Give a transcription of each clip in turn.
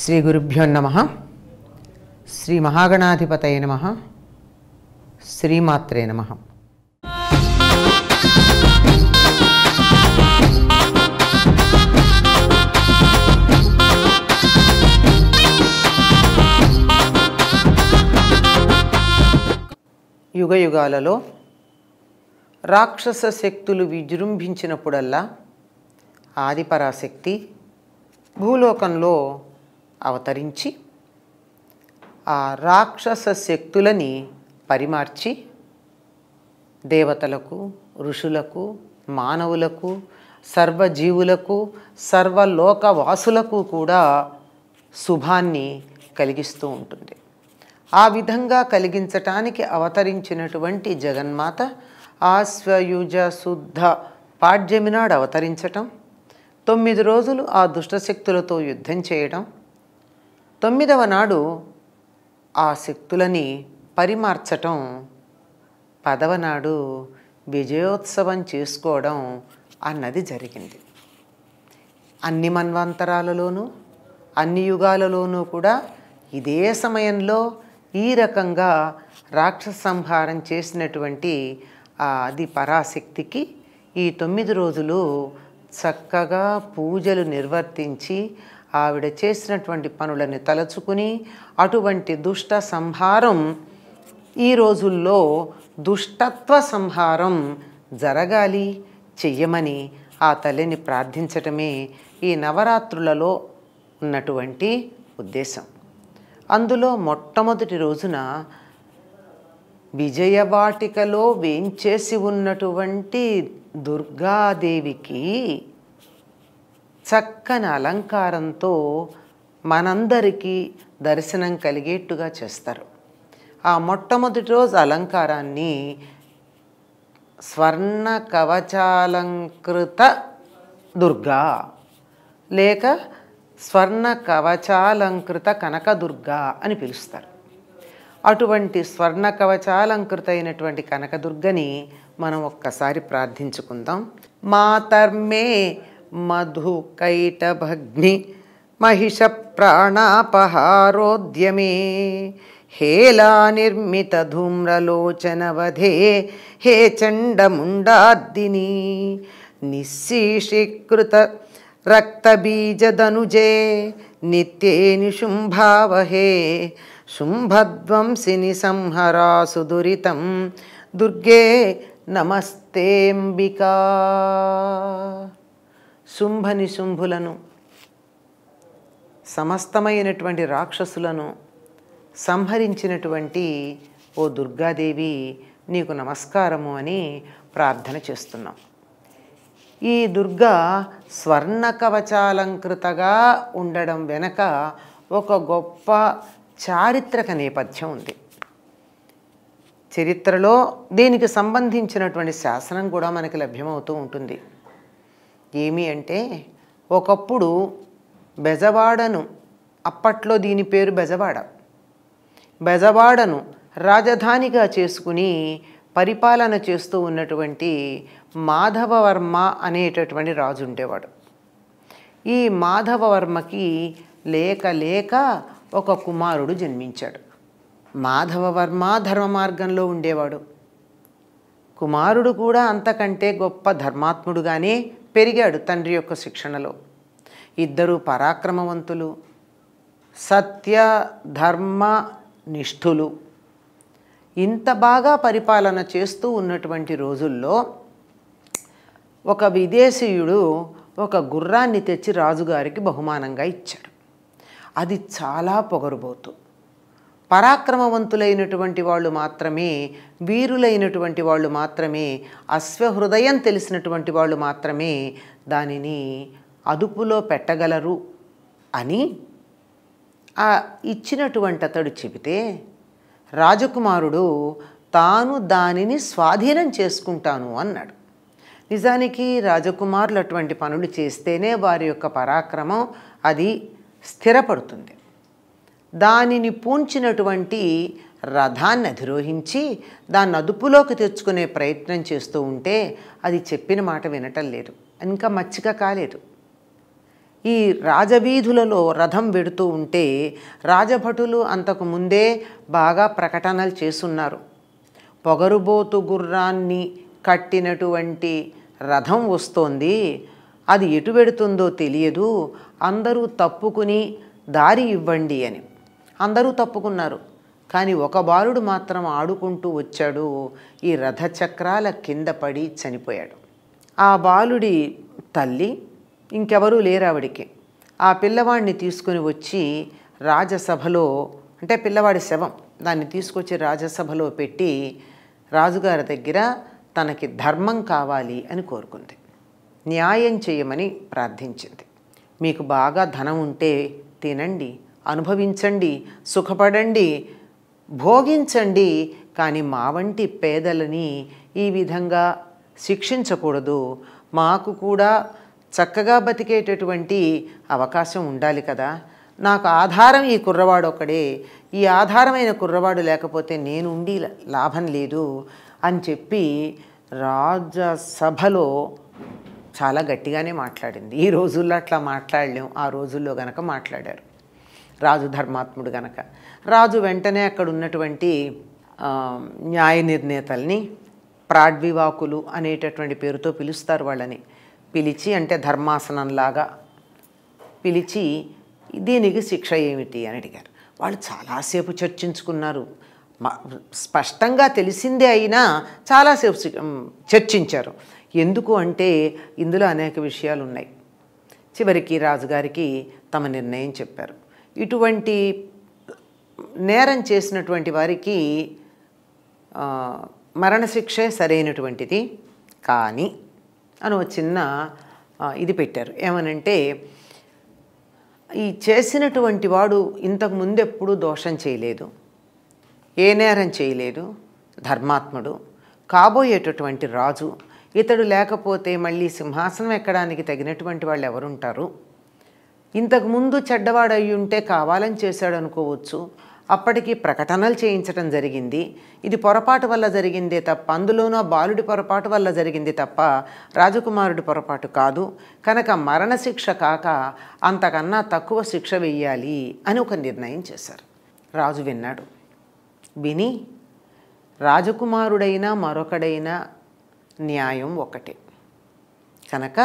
శ్రీ గురుభ్యో నమ శ్రీ మహాగణాధిపతయ నమ శ్రీమాత్రే నమ యుగయుగాలలో రాక్షస శక్తులు విజృంభించినప్పుడల్లా ఆదిపరాశక్తి భూలోకంలో అవతరించి ఆ రాక్షస శక్తులని పరిమార్చి దేవతలకు ఋషులకు మానవులకు సర్వజీవులకు సర్వలోకవాసులకు కూడా శుభాన్ని కలిగిస్తూ ఉంటుంది ఆ విధంగా కలిగించటానికి అవతరించినటువంటి జగన్మాత ఆశ్వయుజ శుద్ధ పాడ్యమినాడు అవతరించటం తొమ్మిది రోజులు ఆ దుష్టశక్తులతో యుద్ధం చేయడం తొమ్మిదవ నాడు ఆ శక్తులని పరిమార్చటం పదవ నాడు విజయోత్సవం చేసుకోవడం అన్నది జరిగింది అన్ని మన్వంతరాలలోనూ అన్ని యుగాలలోనూ కూడా ఇదే సమయంలో ఈ రకంగా రాక్షస సంహారం చేసినటువంటి అది పరాశక్తికి ఈ తొమ్మిది రోజులు చక్కగా పూజలు నిర్వర్తించి ఆవిడ చేసినటువంటి పనులని తలచుకుని అటువంటి దుష్ట సంహారం ఈ రోజుల్లో దుష్టత్వ సంహారం జరగాలి చెయ్యమని ఆ తల్లిని ప్రార్థించటమే ఈ నవరాత్రులలో ఉన్నటువంటి ఉద్దేశం అందులో మొట్టమొదటి రోజున విజయవాటికలో వేంచేసి ఉన్నటువంటి దుర్గాదేవికి చక్కని అలంకారంతో మనందరికీ దర్శనం కలిగేట్టుగా చేస్తారు ఆ మొట్టమొదటి రోజు అలంకారాన్ని స్వర్ణ కవచాలంకృత దుర్గా లేక స్వర్ణ కవచాలంకృత కనకదుర్గా అని పిలుస్తారు అటువంటి స్వర్ణ కవచాలంకృత అయినటువంటి కనకదుర్గని మనం ఒక్కసారి ప్రార్థించుకుందాం మాతర్మే మధుకైటభగ్ని మహిష ప్రాణాపహారోద్యమే हेलानिर्मितधूम्रलोचनवधे हे चण्डमुण्डाद्दिनी निःशीषीकृतरक्तबीजदनुजे नित्ये निशुम्भावहे शुम्भध्वंसिनि संहरासु दुरितं दुर्गे नमस्तेऽम्बिका శుంభ నిశుంభులను సమస్తమైనటువంటి రాక్షసులను సంహరించినటువంటి ఓ దుర్గాదేవి నీకు నమస్కారము అని ప్రార్థన చేస్తున్నాం ఈ దుర్గా స్వర్ణ కవచాలంకృతగా ఉండడం వెనక ఒక గొప్ప చారిత్రక నేపథ్యం ఉంది చరిత్రలో దీనికి సంబంధించినటువంటి శాసనం కూడా మనకి లభ్యమవుతూ ఉంటుంది ఏమి అంటే ఒకప్పుడు బెజవాడను అప్పట్లో దీని పేరు బెజవాడ బెజవాడను రాజధానిగా చేసుకుని పరిపాలన చేస్తూ ఉన్నటువంటి మాధవవర్మ అనేటటువంటి రాజు ఉండేవాడు ఈ మాధవవర్మకి లేక లేక ఒక కుమారుడు జన్మించాడు మాధవవర్మ ధర్మ మార్గంలో ఉండేవాడు కుమారుడు కూడా అంతకంటే గొప్ప ధర్మాత్ముడుగానే పెరిగాడు తండ్రి యొక్క శిక్షణలో ఇద్దరు పరాక్రమవంతులు సత్య ధర్మ నిష్ఠులు ఇంత బాగా పరిపాలన చేస్తూ ఉన్నటువంటి రోజుల్లో ఒక విదేశీయుడు ఒక గుర్రాన్ని తెచ్చి రాజుగారికి బహుమానంగా ఇచ్చాడు అది చాలా పొగరుబోతు పరాక్రమవంతులైనటువంటి వాళ్ళు మాత్రమే వీరులైనటువంటి వాళ్ళు మాత్రమే అశ్వహృదయం తెలిసినటువంటి వాళ్ళు మాత్రమే దానిని అదుపులో పెట్టగలరు అని ఆ ఇచ్చినటువంటి అతడు చెబితే రాజకుమారుడు తాను దానిని స్వాధీనం చేసుకుంటాను అన్నాడు నిజానికి రాజకుమారులు అటువంటి పనులు చేస్తేనే వారి యొక్క పరాక్రమం అది స్థిరపడుతుంది దానిని పూంచినటువంటి రథాన్ని అధిరోహించి దాన్ని అదుపులోకి తెచ్చుకునే ప్రయత్నం చేస్తూ ఉంటే అది చెప్పిన మాట వినటం లేదు ఇంకా మచ్చిక కాలేదు ఈ రాజవీధులలో రథం పెడుతూ ఉంటే రాజభటులు అంతకు ముందే బాగా ప్రకటనలు చేసున్నారు పొగరుబోతు గుర్రాన్ని కట్టినటువంటి రథం వస్తోంది అది ఎటు పెడుతుందో తెలియదు అందరూ తప్పుకుని దారి ఇవ్వండి అని అందరూ తప్పుకున్నారు కానీ ఒక బాలుడు మాత్రం ఆడుకుంటూ వచ్చాడు ఈ రథచక్రాల కింద పడి చనిపోయాడు ఆ బాలుడి తల్లి ఇంకెవరూ లేరావిడికి ఆ పిల్లవాడిని తీసుకుని వచ్చి రాజసభలో అంటే పిల్లవాడి శవం దాన్ని తీసుకొచ్చి రాజసభలో పెట్టి రాజుగారి దగ్గర తనకి ధర్మం కావాలి అని కోరుకుంది న్యాయం చేయమని ప్రార్థించింది మీకు బాగా ధనం ఉంటే తినండి అనుభవించండి సుఖపడండి భోగించండి కానీ మా వంటి పేదలని ఈ విధంగా శిక్షించకూడదు మాకు కూడా చక్కగా బతికేటటువంటి అవకాశం ఉండాలి కదా నాకు ఆధారం ఈ కుర్రవాడు ఒకడే ఈ ఆధారమైన కుర్రవాడు లేకపోతే నేను ఉండి లాభం లేదు అని చెప్పి రాజ్యసభలో చాలా గట్టిగానే మాట్లాడింది ఈ రోజుల్లో అట్లా మాట్లాడలేం ఆ రోజుల్లో గనక మాట్లాడారు రాజు ధర్మాత్ముడు గనక రాజు వెంటనే అక్కడ ఉన్నటువంటి న్యాయ నిర్ణేతల్ని ప్రాడ్వివాకులు అనేటటువంటి పేరుతో పిలుస్తారు వాళ్ళని పిలిచి అంటే ధర్మాసనంలాగా పిలిచి దీనికి శిక్ష ఏమిటి అని అడిగారు వాళ్ళు చాలాసేపు చర్చించుకున్నారు స్పష్టంగా తెలిసిందే అయినా చాలాసేపు చర్చించారు ఎందుకు అంటే ఇందులో అనేక విషయాలు ఉన్నాయి చివరికి రాజుగారికి తమ నిర్ణయం చెప్పారు ఇటువంటి నేరం చేసినటువంటి వారికి మరణశిక్షే సరైనటువంటిది కానీ అని ఒక చిన్న ఇది పెట్టారు ఏమనంటే ఈ చేసినటువంటి వాడు ఇంతకు ఎప్పుడూ దోషం చేయలేదు ఏ నేరం చేయలేదు ధర్మాత్ముడు కాబోయేటటువంటి రాజు ఇతడు లేకపోతే మళ్ళీ సింహాసనం ఎక్కడానికి తగినటువంటి వాళ్ళు ఎవరుంటారు ఇంతకుముందు అయ్యుంటే కావాలని చేశాడు అనుకోవచ్చు అప్పటికి ప్రకటనలు చేయించడం జరిగింది ఇది పొరపాటు వల్ల జరిగిందే తప్ప అందులోనూ బాలుడి పొరపాటు వల్ల జరిగింది తప్ప రాజకుమారుడి పొరపాటు కాదు కనుక మరణశిక్ష కాక అంతకన్నా తక్కువ శిక్ష వెయ్యాలి అని ఒక నిర్ణయం చేశారు రాజు విన్నాడు విని రాజకుమారుడైనా మరొకడైనా న్యాయం ఒకటే కనుక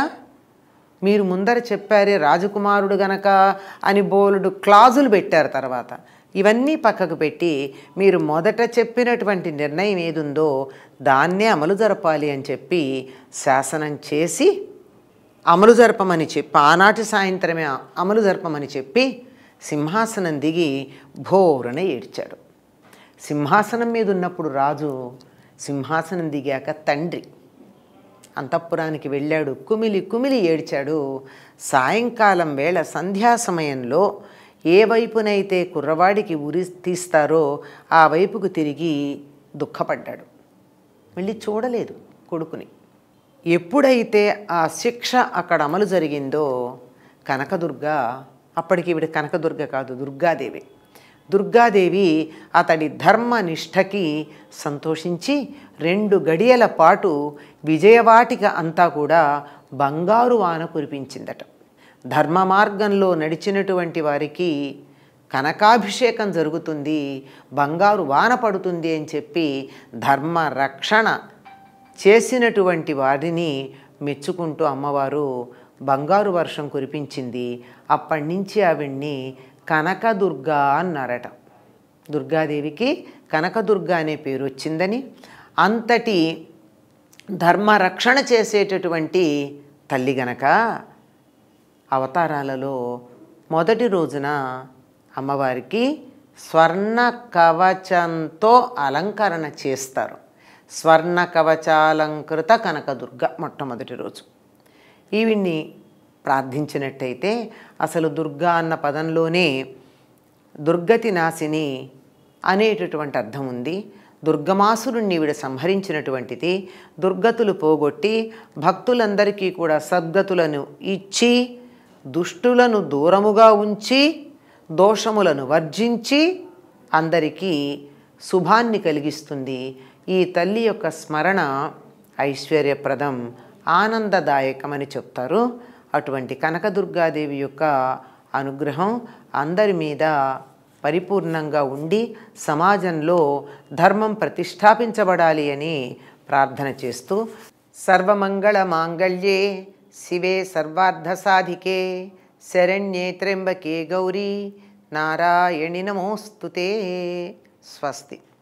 మీరు ముందర చెప్పారే రాజకుమారుడు గనక అని బోలుడు క్లాజులు పెట్టారు తర్వాత ఇవన్నీ పక్కకు పెట్టి మీరు మొదట చెప్పినటువంటి నిర్ణయం ఏదుందో దాన్నే అమలు జరపాలి అని చెప్పి శాసనం చేసి అమలు జరపమని చెప్పి ఆనాటి సాయంత్రమే అమలు జరపమని చెప్పి సింహాసనం దిగి భోరున ఏడ్చాడు సింహాసనం మీద ఉన్నప్పుడు రాజు సింహాసనం దిగాక తండ్రి అంతఃపురానికి వెళ్ళాడు కుమిలి కుమిలి ఏడ్చాడు సాయంకాలం వేళ సంధ్యా సమయంలో ఏ వైపునైతే కుర్రవాడికి ఉరి తీస్తారో ఆ వైపుకు తిరిగి దుఃఖపడ్డాడు వెళ్ళి చూడలేదు కొడుకుని ఎప్పుడైతే ఆ శిక్ష అక్కడ అమలు జరిగిందో కనకదుర్గ అప్పటికి ఇవిడ కనకదుర్గ కాదు దుర్గాదేవి దుర్గాదేవి అతడి ధర్మనిష్టకి సంతోషించి రెండు గడియల పాటు విజయవాటిక అంతా కూడా బంగారు వాన కురిపించిందట ధర్మ మార్గంలో నడిచినటువంటి వారికి కనకాభిషేకం జరుగుతుంది బంగారు వాన పడుతుంది అని చెప్పి ధర్మ రక్షణ చేసినటువంటి వారిని మెచ్చుకుంటూ అమ్మవారు బంగారు వర్షం కురిపించింది అప్పటి నుంచి ఆవిడ్ని కనకదుర్గ అన్నారట దుర్గాదేవికి కనకదుర్గ అనే పేరు వచ్చిందని అంతటి ధర్మరక్షణ చేసేటటువంటి తల్లి గనక అవతారాలలో మొదటి రోజున అమ్మవారికి స్వర్ణ కవచంతో అలంకరణ చేస్తారు స్వర్ణ కవచాలంకృత కనకదుర్గ మొట్టమొదటి రోజు ఈవిడ్ని ప్రార్థించినట్టయితే అసలు దుర్గా అన్న పదంలోనే దుర్గతి నాశిని అనేటటువంటి అర్థం ఉంది దుర్గమాసురుణ్ణి వీడ సంహరించినటువంటిది దుర్గతులు పోగొట్టి భక్తులందరికీ కూడా సద్గతులను ఇచ్చి దుష్టులను దూరముగా ఉంచి దోషములను వర్జించి అందరికీ శుభాన్ని కలిగిస్తుంది ఈ తల్లి యొక్క స్మరణ ఐశ్వర్యప్రదం ఆనందదాయకమని చెప్తారు అటువంటి కనకదుర్గాదేవి యొక్క అనుగ్రహం అందరి మీద పరిపూర్ణంగా ఉండి సమాజంలో ధర్మం ప్రతిష్టాపించబడాలి అని ప్రార్థన చేస్తూ సర్వమంగళ మాంగళ్యే శివే సర్వార్థ సాధికే శరణ్యే త్రెంబకే గౌరీ నారాయణి నమోస్తుతే స్వస్తి